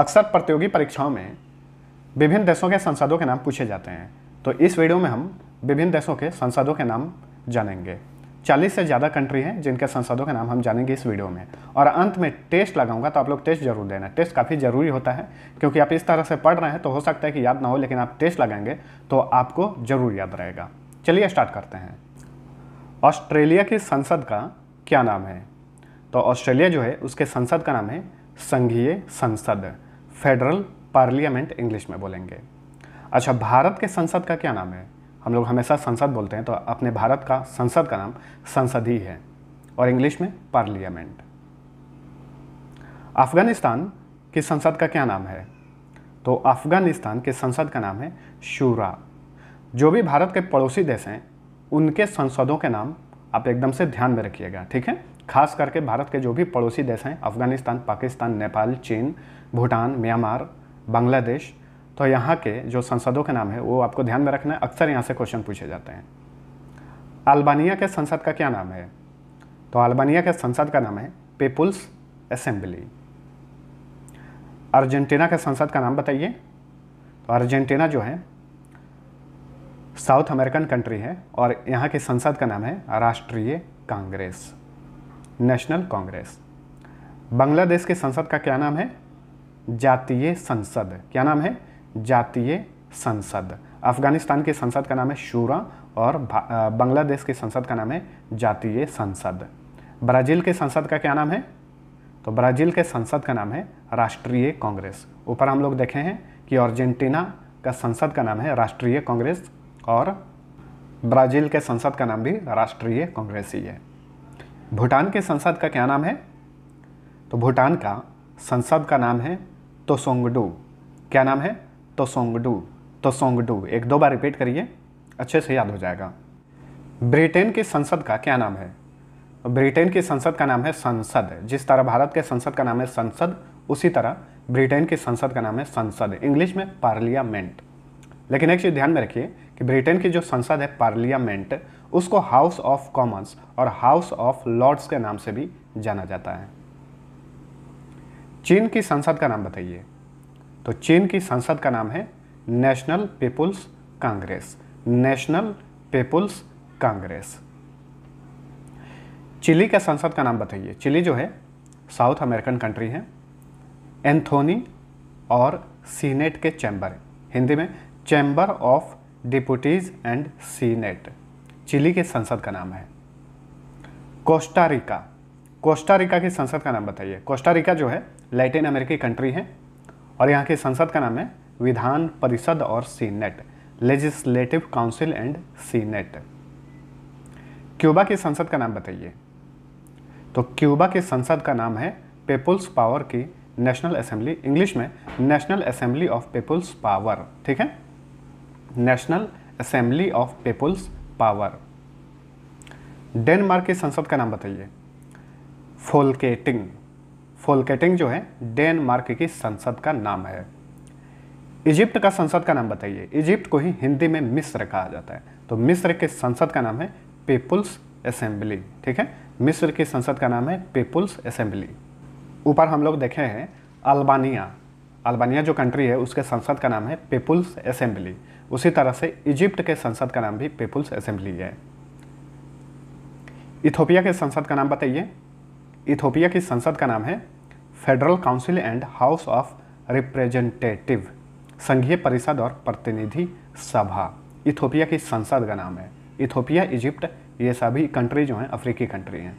अक्सर प्रतियोगी परीक्षाओं में विभिन्न देशों के संसदों के नाम पूछे जाते हैं तो इस वीडियो में हम विभिन्न देशों के संसदों के नाम जानेंगे 40 से ज़्यादा कंट्री हैं जिनके संसदों के नाम हम जानेंगे इस वीडियो में और अंत में टेस्ट लगाऊंगा तो आप लोग टेस्ट जरूर देना टेस्ट काफ़ी ज़रूरी होता है क्योंकि आप इस तरह से पढ़ रहे हैं तो हो सकता है कि याद ना हो लेकिन आप टेस्ट लगाएंगे तो आपको ज़रूर याद रहेगा चलिए स्टार्ट करते हैं ऑस्ट्रेलिया की संसद का क्या नाम है तो ऑस्ट्रेलिया जो है उसके संसद का नाम है संघीय संसद फेडरल पार्लियामेंट इंग्लिश में बोलेंगे अच्छा भारत के संसद का क्या नाम है हम लोग हमेशा संसद बोलते हैं तो अपने भारत का संसद का नाम संसद ही है और इंग्लिश में पार्लियामेंट अफगानिस्तान की संसद का क्या नाम है तो अफगानिस्तान के संसद का नाम है शूरा जो भी भारत के पड़ोसी देश हैं उनके संसदों के नाम आप एकदम से ध्यान में रखिएगा ठीक है खास करके भारत के जो भी पड़ोसी देश हैं अफ़गानिस्तान पाकिस्तान नेपाल चीन भूटान म्यांमार बांग्लादेश तो यहाँ के जो संसदों के नाम है वो आपको ध्यान में रखना है अक्सर यहाँ से क्वेश्चन पूछे जाते हैं अल्बानिया के संसद का क्या नाम है तो अल्बानिया के संसद का नाम है पीपुल्स असेंबली अर्जेंटीना के संसद का नाम बताइए तो अर्जेंटीना जो है साउथ अमेरिकन कंट्री है और यहाँ की संसद का नाम है राष्ट्रीय कांग्रेस नेशनल कांग्रेस बांग्लादेश के संसद का क्या नाम है जातीय संसद क्या नाम है जातीय संसद अफगानिस्तान की संसद का नाम है शूरा और बांग्लादेश की संसद का नाम है जातीय संसद ब्राज़ील के संसद का क्या नाम है तो ब्राज़ील के संसद का नाम है राष्ट्रीय कांग्रेस ऊपर हम लोग देखे हैं कि अर्जेंटीना का संसद का नाम है राष्ट्रीय कांग्रेस और ब्राज़ील के संसद का नाम भी राष्ट्रीय कांग्रेस ही है भूटान के संसद का क्या नाम है तो भूटान का संसद का नाम है तोसोंगडू क्या नाम है तोसोंगडू तोसोंगडू एक दो बार रिपीट करिए अच्छे से याद हो जाएगा ब्रिटेन के संसद का क्या नाम है ब्रिटेन की संसद का नाम है संसद जिस तरह भारत के संसद का नाम है संसद उसी तरह ब्रिटेन की संसद का नाम है संसद इंग्लिश में पार्लियामेंट लेकिन एक चीज़ ध्यान में रखिए कि ब्रिटेन की जो संसद है पार्लियामेंट उसको हाउस ऑफ कॉमन्स और हाउस ऑफ लॉर्ड्स के नाम से भी जाना जाता है चीन की संसद का नाम बताइए तो चीन की संसद का नाम है national people's congress national people's congress Chile का संसद का नाम बताइए चिली जो है साउथ अमेरिकन कंट्री है एंथोनी और सीनेट के चैम्बर हिंदी में chamber of deputies and senate Chile के संसद का नाम है कोस्टारिका कोस्टारिका की संसद का नाम बताइए कोस्टारिका जो है लैटिन अमेरिकी कंट्री है और यहाँ के संसद का नाम है विधान परिषद और senate legislative council and senate Cuba के संसद का नाम बताइए तो क्यूबा की संसद का नाम है पीपुल्स पावर की नेशनल असेंबली इंग्लिश में national assembly of people's power ठीक है national assembly of people's power Denmark की संसद का नाम बताइए फोलकेटिंग फोलकेटिंग जो है डेनमार्क की संसद का नाम है इजिप्ट का संसद का नाम बताइए इजिप्ट को ही हिंदी में मिस्र कहा जाता है तो मिस्र के संसद का नाम है पीपुल्स असेंबली ठीक है मिस्र की संसद का नाम है पीपुल्स असेंबली ऊपर हम लोग देखे हैं अल्बानिया अल्बानिया जो कंट्री है उसके संसद का नाम है पीपुल्स असेंबली उसी तरह से इजिप्ट के संसद का नाम भी पीपुल्स असेंबली है इथोपिया के संसद का नाम बताइए इथोपिया की संसद का नाम है federal council and house of representative संघीय परिषद और प्रतिनिधि सभा इथोपिया की संसद का नाम है इथोपिया इजिप्ट ये सभी कंट्री जो हैं अफ्रीकी कंट्री हैं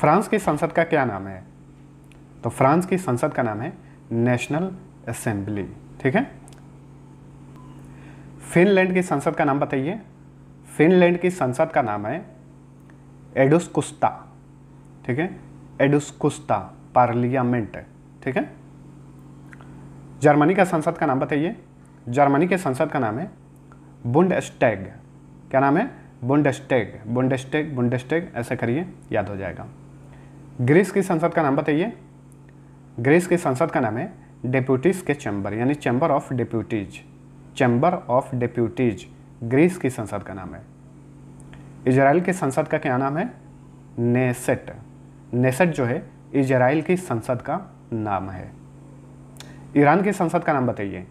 फ्रांस की संसद का क्या नाम है तो फ्रांस की संसद का नाम है नेशनल असेंबली ठीक है फिनलैंड की संसद का नाम बताइए फिनलैंड की संसद का नाम है एडुस्कुस्ता ठीक है एडुस्कुस्ता पार्लियामेंट ठीक है जर्मनी का संसद का नाम बताइए जर्मनी के संसद का नाम है बुंडस्टैग क्या नाम है बुंडस्टैग बुंडस्टैग बुंडस्टैग ऐसा करिए याद हो जाएगा ग्रीस की संसद का नाम बताइए ग्रीस की संसद का नाम है डेप्यूटीज के चैम्बर यानी chamber of deputies chamber of deputies Greece की संसद का नाम है इसराइल की संसद का क्या नाम है नेसेट नेसेट जो है इसराइल की संसद का नाम है ईरान की संसद का नाम बताइए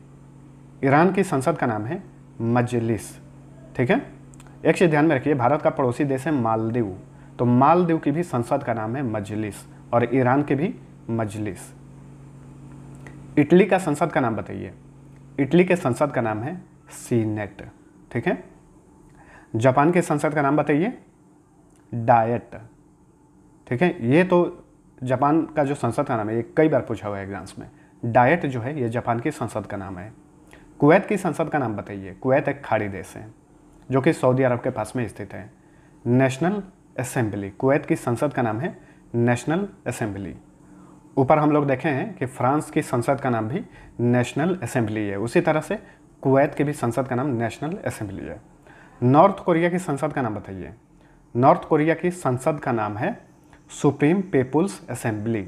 ईरान की संसद का नाम है मजलिस ठीक है एक चीज़ ध्यान में रखिए भारत का पड़ोसी देश है मालदीव तो मालदीव की भी संसद का नाम है मजलिस और ईरान की भी मजलिस इटली का संसद का नाम बताइए इटली के संसद का नाम है सीनेट ठीक है जापान के संसद का नाम बताइए डायट ठीक है ये तो जापान का जो संसद का नाम है ये कई बार पूछा हुआ है एग्जाम्स में डायट जो है ये जापान की संसद का नाम है कुवैत की संसद का नाम बताइए कुवैत एक खाड़ी देश है जो कि सऊदी अरब के पास में स्थित है नेशनल असेंबली कुवैत की संसद का नाम है नेशनल असेंबली ऊपर हम लोग देखे हैं कि फ्रांस की संसद का नाम भी नेशनल असेंबली है उसी तरह से कुवैत के भी संसद का नाम नेशनल असेंबली है नॉर्थ कोरिया की संसद का नाम बताइए नॉर्थ कोरिया की संसद का नाम है supreme people's assembly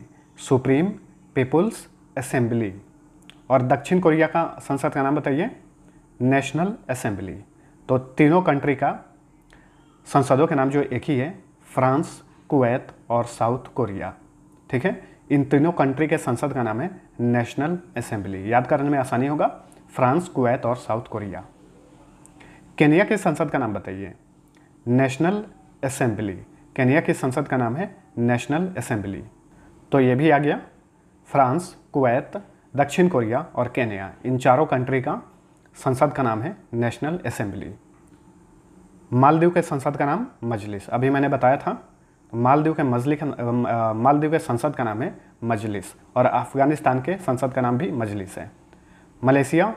supreme people's assembly और दक्षिण कोरिया का संसद का नाम बताइए नेशनल असेंबली तो तीनों कंट्री का संसदों के नाम जो एक ही है फ्रांस कुवैत और साउथ कोरिया ठीक है इन तीनों कंट्री के संसद का नाम है नेशनल असेंबली याद करने में आसानी होगा फ्रांस कुवैत और साउथ कोरिया केनिया के संसद का नाम बताइए नेशनल असेंबली केनिया के संसद का नाम है नेशनल असेंबली तो ये भी आ गया फ्रांस कुवैत दक्षिण कोरिया और केनिया इन चारों कंट्री का संसद का नाम है नेशनल असेंबली मालदीव के संसद का नाम मजलिस अभी मैंने बताया था मालदीव के मजलिस मालदीव के संसद का नाम है मजलिस और अफगानिस्तान के संसद का नाम भी मजलिस है मलेशिया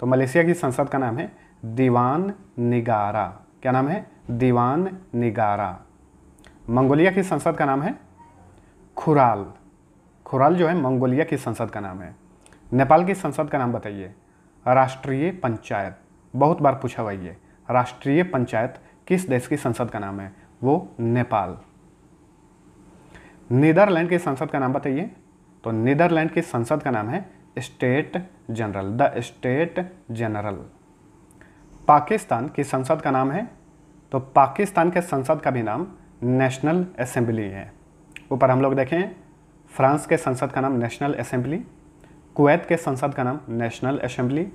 तो मलेशिया की संसद का नाम है दीवान निगारा क्या नाम है दीवान निगारा मंगोलिया की संसद का नाम है खुराल खुराल जो है मंगोलिया की संसद का नाम है नेपाल की संसद का नाम बताइए राष्ट्रीय पंचायत बहुत बार पूछा हुआ ये राष्ट्रीय पंचायत किस देश की संसद का नाम है वो नेपाल नीदरलैंड की संसद का नाम बताइए तो नीदरलैंड की संसद का नाम है States General the States General Pakistan की संसद का नाम है तो पाकिस्तान के संसद का भी नाम नेशनल असेंबली है ऊपर हम लोग देखें फ्रांस के संसद का नाम नेशनल असेंबली कुवैत के संसद का नाम नेशनल असेंबली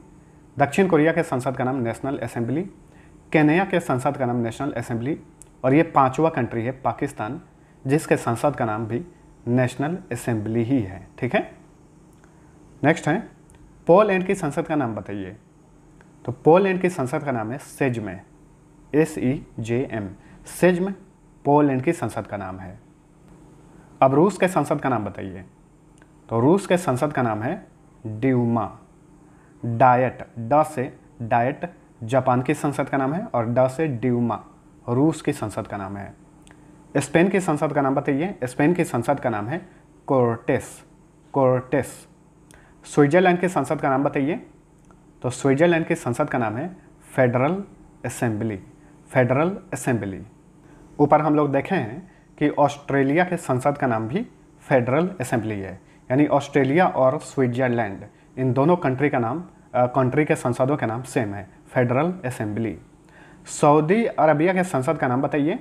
दक्षिण कोरिया के संसद का नाम नेशनल असेंबली केनिया के संसद का नाम नेशनल असेंबली और ये पांचवा कंट्री है पाकिस्तान जिसके संसद का नाम भी नेशनल असेंबली ही है ठीक है नेक्स्ट है पोलैंड की संसद का नाम बताइए तो पोलैंड की संसद का नाम है Sejm S E e J M Sejm Poland की संसद का नाम है अब रूस के संसद का नाम बताइए तो रूस के संसद का नाम है ड्यूमा डायट ड से डायट जापान की संसद का नाम है और ड से ड्यूमा रूस की संसद का नाम है स्पेन की संसद का नाम बताइए स्पेन की संसद का नाम है कोर्टेस कोर्टेस स्विट्जरलैंड की संसद का नाम बताइए तो स्विट्जरलैंड की संसद का नाम है फेडरल असेंबली फेडरल असेंबली ऊपर हम लोग देखे हैं कि ऑस्ट्रेलिया के संसद का नाम भी फेडरल असेंबली है यानी ऑस्ट्रेलिया और स्विट्जरलैंड इन दोनों कंट्री का नाम कंट्री के संसदों के नाम सेम है फेडरल असेंबली सऊदी अरबिया के संसद का नाम बताइए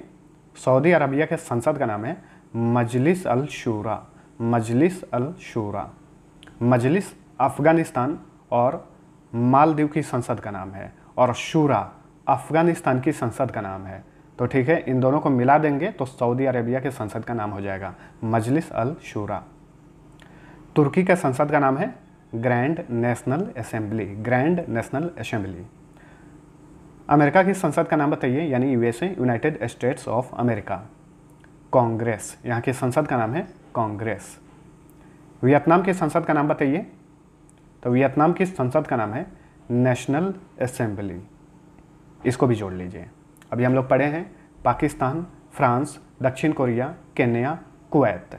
सऊदी अरबिया के संसद का नाम है मजलिस अल शूरा मजलिस अल शूरा मजलिस अफ़गानिस्तान और मालदीव की संसद का नाम है और शूरा अफ़गानिस्तान की संसद का नाम है तो ठीक है इन दोनों को मिला देंगे तो सऊदी अरेबिया के संसद का नाम हो जाएगा मजलिस अल शूरा तुर्की के संसद का नाम है grand national assembly grand national assembly America की संसद का नाम बताइए यानी USA United States of America Congress यहाँ की संसद का नाम है कांग्रेस वियतनाम की संसद का नाम बताइए तो वियतनाम की संसद का नाम है नेशनल असेंबली इसको भी जोड़ लीजिए अभी हम लोग पढ़े हैं पाकिस्तान फ्रांस दक्षिण कोरिया केन्या कुवैत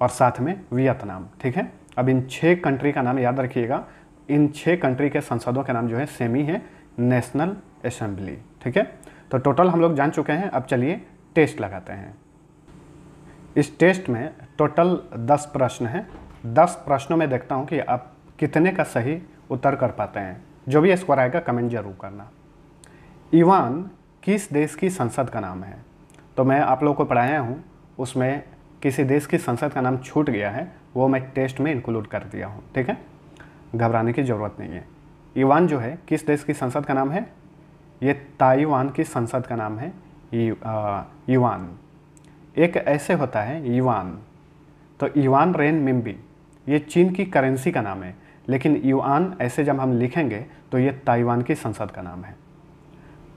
और साथ में वियतनाम ठीक है अब इन छः कंट्री का नाम याद रखिएगा इन छः कंट्री के संसदों के नाम जो है सेमी है नेशनल असेंबली ठीक है तो टोटल हम लोग जान चुके हैं अब चलिए टेस्ट लगाते हैं इस टेस्ट में टोटल दस प्रश्न हैं दस प्रश्नों में देखता हूँ कि आप कितने का सही उत्तर कर पाते हैं जो भी स्कोर आएगा कमेंट जरूर करना ईवान किस देश की संसद का नाम है तो मैं आप लोगों को पढ़ाया हूँ उसमें किसी देश की संसद का नाम छूट गया है वो मैं टेस्ट में इंक्लूड कर दिया हूँ ठीक है घबराने की ज़रूरत नहीं है ईवान जो है किस देश की संसद का नाम है ये ताइवान की संसद का नाम है ईवान एक ऐसे होता है ईवान तो ईवान रेन मिम्बी ये चीन की करेंसी का नाम है लेकिन युआन ऐसे जब हम लिखेंगे तो ये ताइवान की संसद का नाम है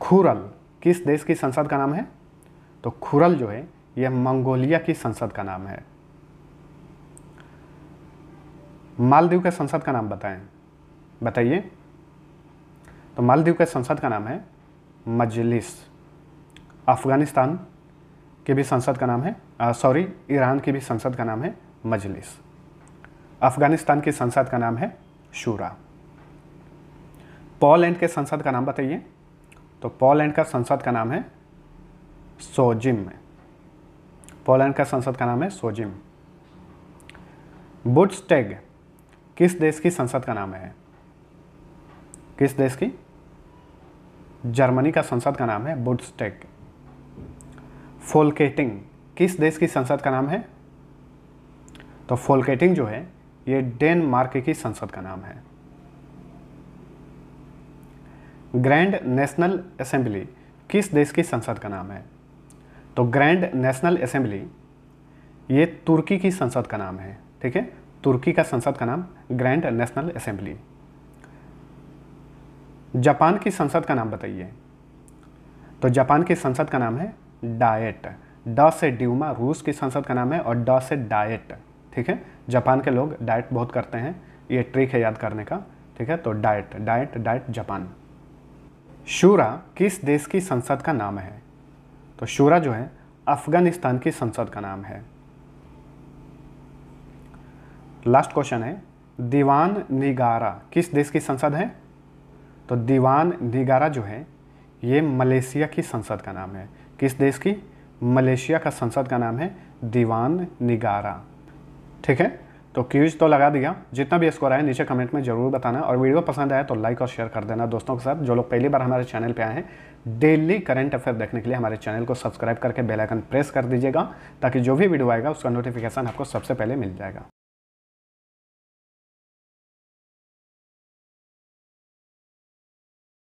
खुरल किस देश की संसद का नाम है तो खुरल जो है यह मंगोलिया की संसद का नाम है मालदीव के संसद का नाम बताएं बताइए तो मालदीव के संसद का नाम है मजलिस अफ़गानिस्तान के भी संसद का नाम है सॉरी ईरान की भी संसद का नाम है मजलिस अफ़गानिस्तान की संसद का नाम है शूरा पोलैंड के संसद का नाम बताइए तो पोलैंड का संसद का नाम है सोजिम पोलैंड का संसद का नाम है सोजिम बुटस्टेग किस देश की संसद का नाम है किस देश की जर्मनी का संसद का नाम है बुडस्टेक फोलकेटिंग किस देश की संसद का नाम है तो फोलकेटिंग जो है ये डेनमार्क की संसद का नाम है ग्रैंड नेशनल असेंबली किस देश की संसद का नाम है तो ग्रैंड नेशनल असेंबली ये तुर्की की संसद का नाम है ठीक है तुर्की का संसद का नाम ग्रैंड नेशनल असेंबली जापान की संसद का नाम बताइए तो जापान की संसद का नाम है डायट ड से ड्यूमा रूस की संसद का नाम है और ड से डायट ठीक है जापान के लोग डाइट बहुत करते हैं ये ट्रिक है याद करने का ठीक है तो डाइट डाइट डाइट जापान शूरा किस देश की संसद का नाम है तो शूरा जो है अफगानिस्तान की संसद का नाम है लास्ट क्वेश्चन है दीवान निगारा किस देश की संसद है तो दीवान निगारा जो है ये मलेशिया की संसद का नाम है किस देश की मलेशिया का संसद का नाम है दीवान निगारा ठीक है तो क्यूज तो लगा दिया जितना भी स्कोर आया नीचे कमेंट में जरूर बताना और वीडियो पसंद आया तो लाइक और शेयर कर देना दोस्तों के साथ जो लोग पहली बार हमारे चैनल पे आए हैं डेली करंट अफेयर देखने के लिए हमारे चैनल को सब्सक्राइब करके बेल आइकन प्रेस कर दीजिएगा ताकि जो भी वीडियो आएगा उसका नोटिफिकेशन आपको सबसे पहले मिल जाएगा